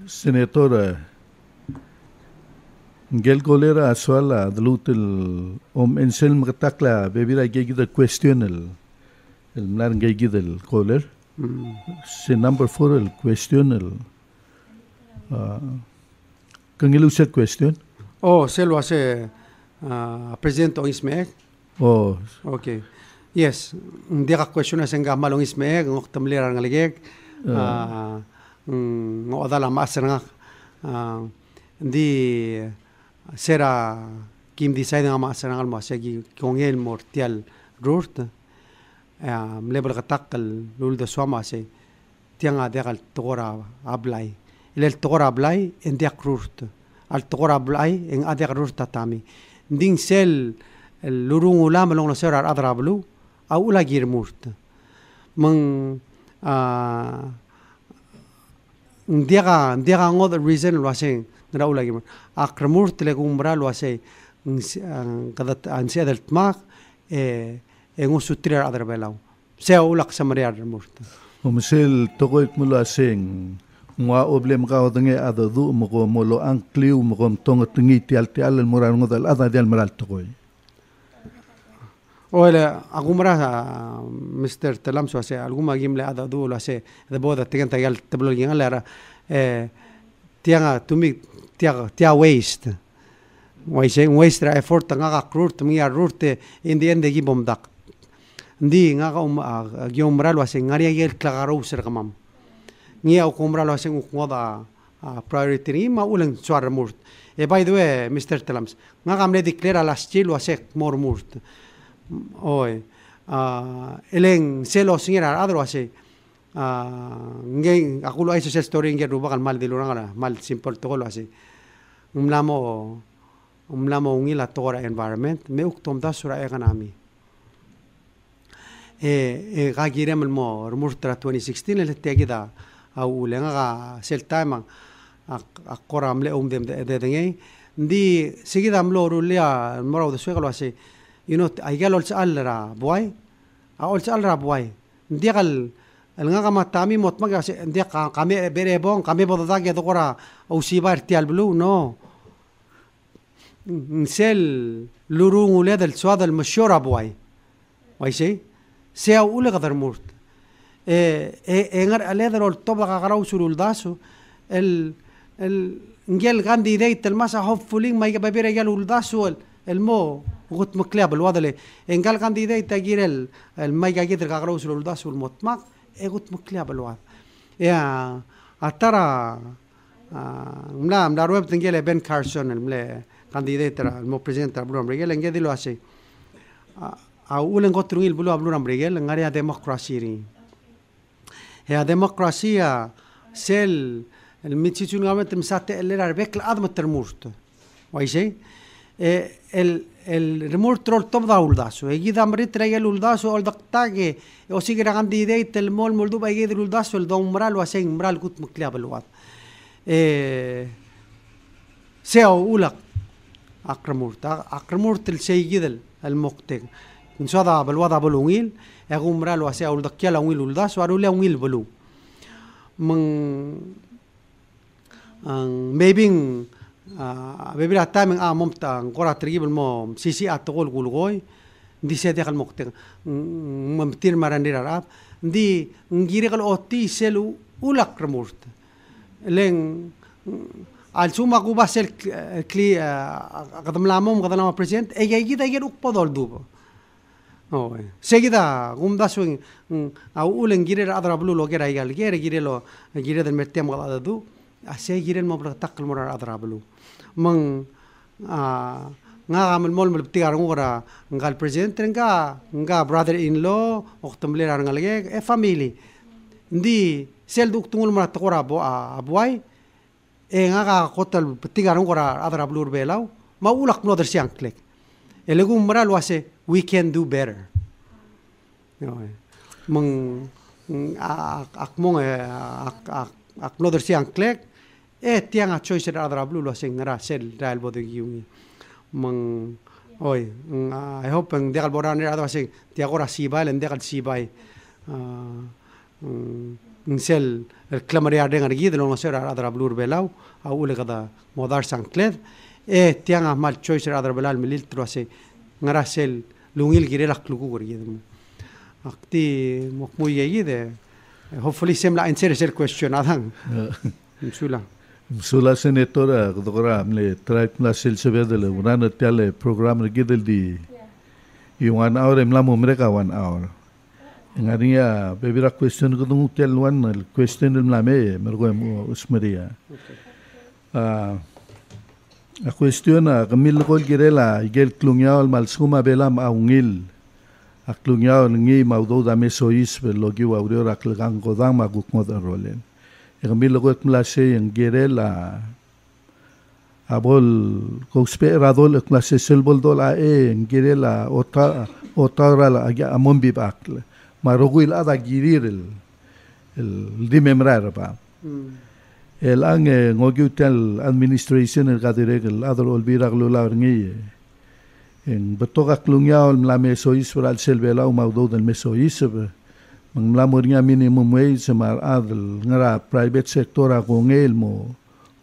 Senator Ngel Colera aswala dlutil om um, ensel makatakla bebira gegidel questionel el el mlar gegidel caller se number 4 el questionel el kangil se question oh se lo hace uh, presidente isme oh okay yes ndira question asenga malong isme ngok tamlera ngalegek uh, ah. ah, Mm, odala masranga ah, di sera kim di said nga masranga al masya gi kongel mortial rurt mlebal ah, qatakal lul da swama se tianga de al tgora ablai el tora ablai en de rurt al tora ablai en ade rurt tatami din sel lurung ulam long sera blu au la girmurt mang diaga diaga ngod reason lo ase nra ulagi akramur tele umbra lo ase kada ansia del tmak eh en un sutrir adar belau se ulak samariar murt omsel togoit mulo ase ngwa oblem ka odange adadu mo mo lo ankliu mo tonga tingi tial tial muran ngodal adal tial maral togoit Ole, agumra sa Mr. Telam so ase alguma gimle ada du lo ase de boda tenta yal teblo yin ala era eh tianga tumi tiaga tia waste. Wai se waste effort tanga ga krur tumi ya rurte in the end de gibom dak. Ndi nga ga um a gumra lo ase ngaria yel klagaro ser gamam. Ni a gumra lo ase ngoda a priority ni ma ulen swar murt. E by the way Mr. Telams, nga gamle declare last chilo ase mor murt. oi uh, eleng selo ngira adro ase uh, nge akulo ay sa story ngira kan mal dilurang ara mal simple to kolo ase umlamo umlamo ngila tora environment me uktom da sura economy e e gagirem mo murtra 2016 le tegida au lenga ga sel time akora le um dem de de ngi ndi sigida amlo rulia moraw de suegalo ase you know aigal ol sa alra boy a ol sa alra boy ndi gal الغا ما تامي موت ما دي قامي بيريبون قامي بضاك يا دقرا او سي سيبار تيال بلو نو نسال لورون ولاد السواد المشهور بواي واي شي سي اول ولا غدر مورت اي اي غير الادر الطبقه غراو سولو لداسو ال ال نجل غاندي ديت المسا هوفولين ما يبا بيرا يالو لداسو المو غوت مكلاب الوضع اللي ان قال كان دي تاجير المايكا قدر كاغروس والداس والموت ما إيه غوت مكلاب الوضع يا اترى آه، ملا ملا رويب تنجيل بن كارسون ملا كان دي ترى المو بريزيدنت ترى بلو ان جدي لو اسي آه، اولن غوت رويل بلو ابلو امريكا لنغاريا ديمقراطيري هي ديمقراطيه سيل الميتشيتون غامت مسات اللي ربك الأدم الترمورت واي شيء el el remur troll top da uldasu. Egid amrit el uldasu għal o si sigra għandi idejt el mol muldub egid uldasu el dom mral o għasajn mral kut mklja bil-wad. Sew ulak akramurt, akramurt el sejjid il-moktik. sada bil-wada bil-ungil, egu mral sea għasajn uldakja la ungil uldasu għaru le ungil ببلا تامن آه a قرا ترجيب المو سي سي أتقول قول غوي a سيدي ممتير Cuba la segida gire adra blu lo gire lo gire del meng a ngaramul mol mul ptiar ngora ngal president nga nga brother in law oktumle ar ngal ge e family ndi sel duk tungul mara tqora bo a abwai e nga ga hotel ptiar ngora adra blur belau ma ulak brother siang klek elegu mara lo ase we can do better no meng ak mong ak ak ak brother siang klek e tiang a choice ra dra blu lo sing ra sel ra el bodu giung mang oi mm, i hope ng dial boran ra dra sing ti agora si bai len dial si bai uh mm, ng sel el eh, clamaria den ar gidro no ser ra dra blu belau a ule kada modar san kled e eh, tiang a mal choice ra dra belal milil tro ase ngara sel lungil gire e la klugu gor gidro akti mokmuye gide hopefully semla enser ser e questionadan insula uh. Msula sene tora ah, kudora amle trait mla sel sebe dele unana tiale program regi del di. I one hour emla mo mereka one hour. Ngania ah, bebira question kudung tiel one mal question emla me mergo emu usmeria. Ah. A question a gemil kol girela igel klungya ol mal suma belam a ungil. A klungya ol ngi maudou da mesoyis belogi wa uriora klgan kodang magukmodan rolen. Okay. Yang kami lakukan Malaysia yang gere lah. Abol ah, kau spek radol ek lah Malaysia silbol dol a lah, eh yang gere lah. Ota ota ral lah, agi amon bibak le. Marogu il ada giri rel. El di memrar apa. Hmm. El ang eh, ngogi utel administration el kadire gel adol olbirak lula orngi ye. Eh. Yang betul kak lungya ol melame soisur al silbela umau dol del mesoisur. Manglamo nga minimum wage sa mga adl nga private sector ako ngayon mo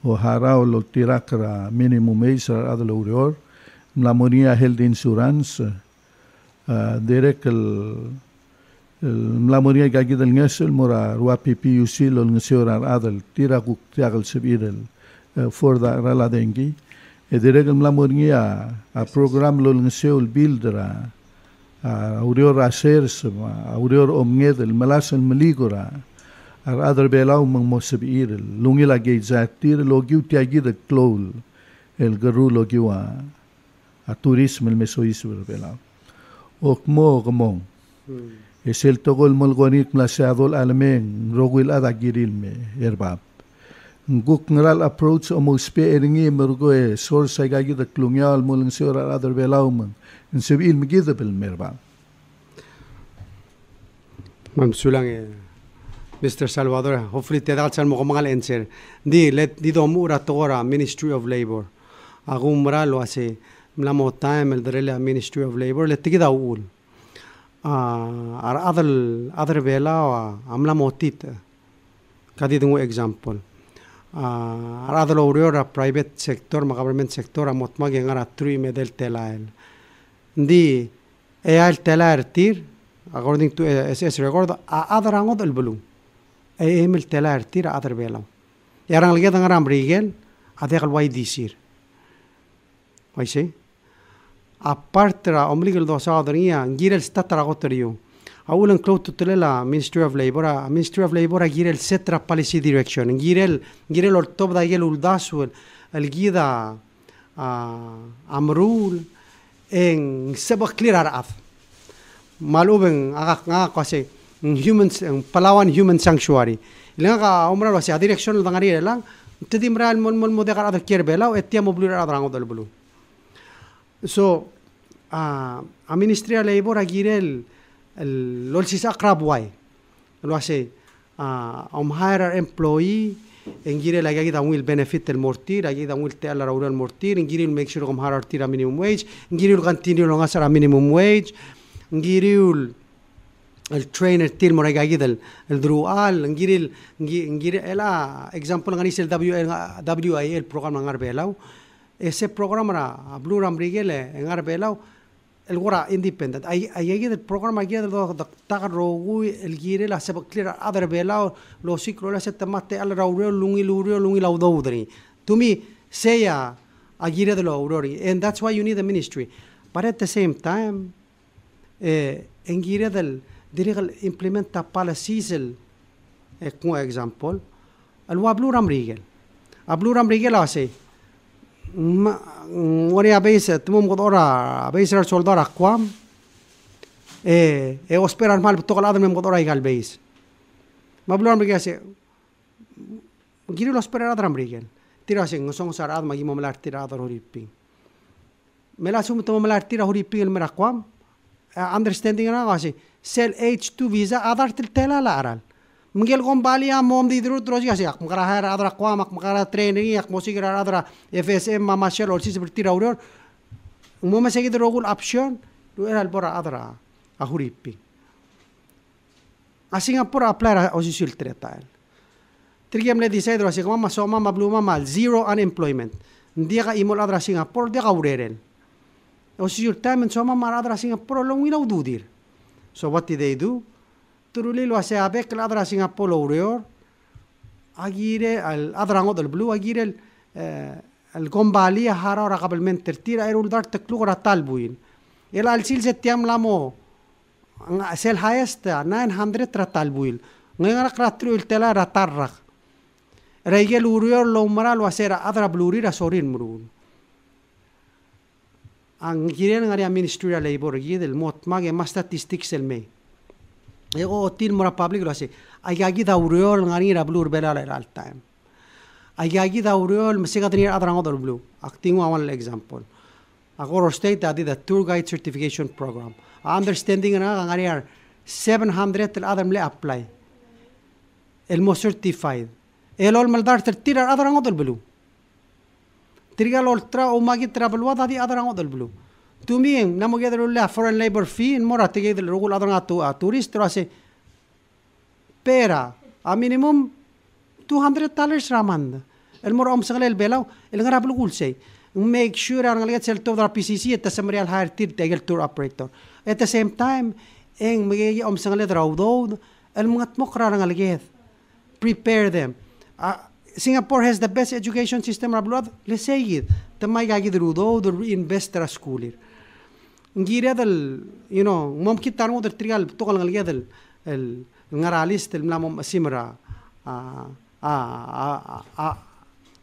o haraw lo tirakra minimum wage sa adl urior. Manglamo nga health insurance uh, ah, direk el Manglamo nga gagital ngasal mura ruwa PPUC lo ngasyo ar adl tirakuk tiyakal sa biril uh, ah, for the rala dengi. E eh, direk manglamo nga a ah, program lo ngasyo al buildra uh, Aureor Ashersem, Aureor Omgedel, Melasen Meligora, ar adar belau mang mosib iril, lungi la gei zatir logiu de klol, el garu logiu a, a turism el mesois belau. Ok mo gmong. Hmm. Es el togol molgonit mlaseadol almen, rogil adagiril me, erbab. Nguk ngral approach o mo spe eringi mergo e source ay gagi da klungyal mo lang ar adar belau mang, نسوي المقيدة بالميربا mamsulang Mr. Salvador, hopefully tedal san mo kumangal answer. Di let di do mura tora Ministry of Labor. Agum mura lo ase mlamo time el drele Ministry of Labor let tiki da ul. Ar adal adal vela wa amlamo tit. Kadi dungo example. Ar adal oriora private sector ma government sector amot magi ngara 3 medel telael. de el taller tío, according to ss eh, record a otro lado del e e e blog, el taller tío a través de él, y ahora en el que están los hombres y el, a ti algo hay tu te Ministry of Labor, a Ministry of Labor a Guillermo setra policy direction, Guillermo, Guillermo el top de allí el dásuel, el guida a amrul en sebok clear af aga nga ngak humans en Palawan human sanctuary ilanga umra lo sia direction dangari lang tedimra al mon mon modega ad o etia moblu ad rango so a a ministria labor agirel el lolsis akrab wai lo ase a un hire employee en gire la gaita un benefit del mortir, aquí da un el tela raura el mortir, en gire el make sure com har artir a minimum wage, en gire el continuo longa sara minimum wage, en gire el el trainer til mora gaita del el drual, en gire el en gire el a example ganis el WIL programa ngar belau. Ese programa ra blue ram rigele ngar belau. الورع اندبندنت اي اي del اي دو تغرو الجير لا سب كلير اذر بلا لو سيكرو لا ست مات ال راوريو لوني لوريو لوني لو دودري to me سيا de lo اوروري and that's why you need a ministry but at the same time eh engire del dirigel implementa policies el eh, como example al wablur amrigel ablur amrigel ma ngori base tumum ko dora base sol dora e e eh, osperar mal to adam dem ko dora igal base ma me mi gase giri lo esperar a dram brigen tira sin no son sarad magi mom lar tira dor ripi me la sum tumum lar tira ripi eh, el mera kwam understanding na gase sel h2 visa adar til tela la aral mngel gom bali a mom di dru tro jiga siak mkara her adra kwa mak mkara training yak mosi gra adra fsm mama shell or sis bertira uror mo ma segi dru gul option du era albora adra a huripi a singapore apply a osisul treta el trigem le disai dru asik mama so mama blue mama zero unemployment ndia ga imol adra singapore de gaureren osisul time so mama adra singapore long winau dudir so what did they do trulilo hace a pek ladra sin apolo urior agire al adrango del blue agire el eh, el gombali a hara ora kabelmen tertira erul dar te talbuil atalbuin el al sil setiam lamo sel haesta 900 tratalbuil ngengara kratru el tela ratarra reigel urior lo umara lo hacer adra blurira sorin murun ang girene ngari ministerial labor gi del motmage mas statistics el mei Εγώ την Μουραπαπλήγρωση. Αγιακίδα ουρεόλ γανίρα μπλουρ μπελάλα εράλταεμ. Αγιακίδα ουρεόλ με σίγα τρινίρ αδραγόδορ μπλου. Ακτίνου αμάν εξάμπολ. Αγόρο στέιτα δι the tour guide certification program. Understanding na γανίρα 700 τελ άδερ μλε apply. Ελμο certified. Ελόλ μελδάρ τερτήρ αδραγόδορ μπλου. Τρίγαλ ολτρά ο μάγι τραπελουάδα δι αδραγόδορ μπλου tumiing namugiadrulla foreign labor fee in mora tigi del rugul adon atu a turist ah, rase pera a minimum 200 dollars ramand el mora omsangal el belaw el ngarab lugul sei make sure ang lagat sel tov dar PCC at sa Marial Hire Tir Tegel Tour Operator. At the same time, eng magiging omsang alit rawdod, al mga tmokra ng alagit. Prepare them. Uh, Singapore has the best education system abroad. Let's say it. Tamay gagid rudo, the reinvest schooler. ngiradal you know mom kitar mo trial to kal ngiradal el ngaralis tel mla mom simra a a a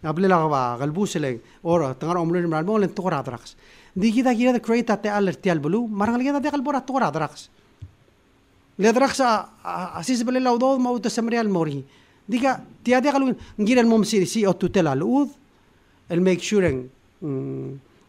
able la ba galbus le or tangar omlo mla mo len to kra drax digi da gira the create at the alert tel bulu mar ngiradal de kal bora to kra drax le drax a asis bele la udod mo to semrial mori diga tia de kal ngiral mom si si o tutela lud el make sure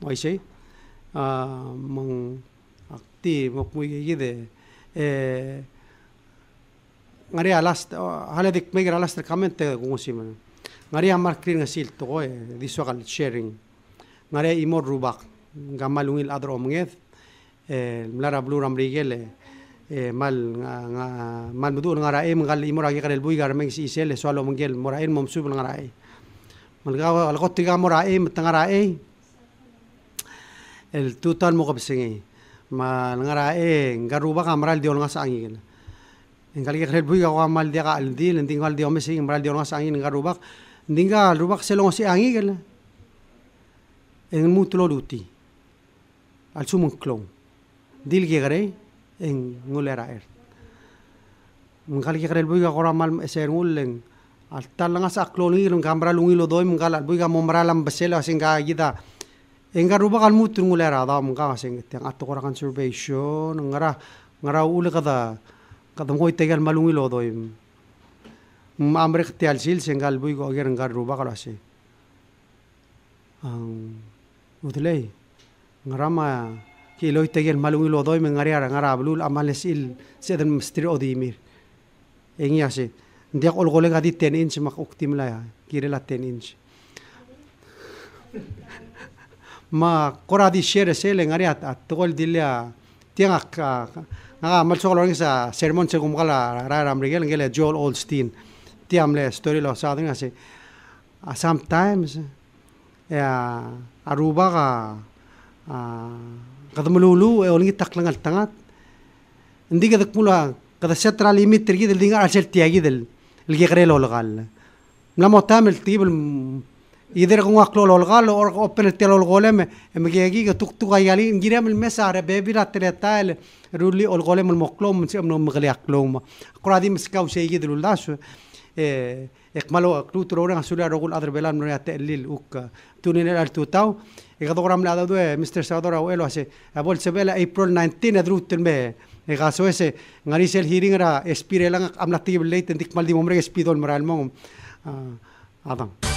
moise uh, ah, mong akti mok mui gide e ngari alas hale dik meger alas ter comment te gungusi man ngari amar clear ngasil to ko e eh, diso kal sharing ngari imor rubak gamalungil adro omnget e eh, mlara blur amrigele mal nga mal mudu nga rae mgal imor agi kal bui gar meng si sel so lo mngel morail momsub nga rae malga algot tiga morae mtanga rae el tutal mo kabisingi ma nangarae garuba ka maral diol nga sa angin engkali ka helbu ka mal dia ka aldi lending mal dia mesing maral diol nga sa angin garubak ndinga rubak selong si angin gala en mutlo luti al sumung klong dil gare en ngulera er engkali ka helbu ka mal ser nguleng al tal nga sa klong ngilong kamra lungilo doy mgal albu ka momra lam beselo sing ka gita Engga ruba kan mutur ngule rada mungka sing tiang atu kora conservation kan ngara ngara ule kada kada ngoi tegal kan malungi lo doim. Mamrek tial sil singgal bui go ager engga ruba kala si. Ang utlei eh? ngara ma ki loi tegal kan malungi lo doim ngari ara ngara blul amalesil sedan mistri odimir. Engia si ndia kol gole gadi 10 inch mak uktimla ya kirela 10 inch. ma koradi share sele ngari at at tol dilya tiang ak nga malso ko sa sermon se kumkala ra ram regel ngele Joel Olstein tiam le story lo sa ah, eh, ah, ah, eh, nga se sometimes ya aruba ka kadamululu e olingi taklangal tangat hindi kadak mula kada setra limit tergi del dinga asel tiagi del lgi grelo lagal la motamel tibel ider gunga klol olga lo or open tel ol golem em gegi ge tuk tuk ayali ngire mel mesa re bebi rat re tael ruli ol golem ol moklom mun sem no mgle aklom qradi miskau sey gi dul dash e ekmalo aklu tro ren asula rogul adr belam no yate lil uk tunin el al tutau e gado gram la dadu mister sador au elo ase a bol se bela april 19 adru tel me e gaso ese ngari sel hearing ra espirelang amlatib leiten dikmal dimomre espidol maral mong ah, adam uh,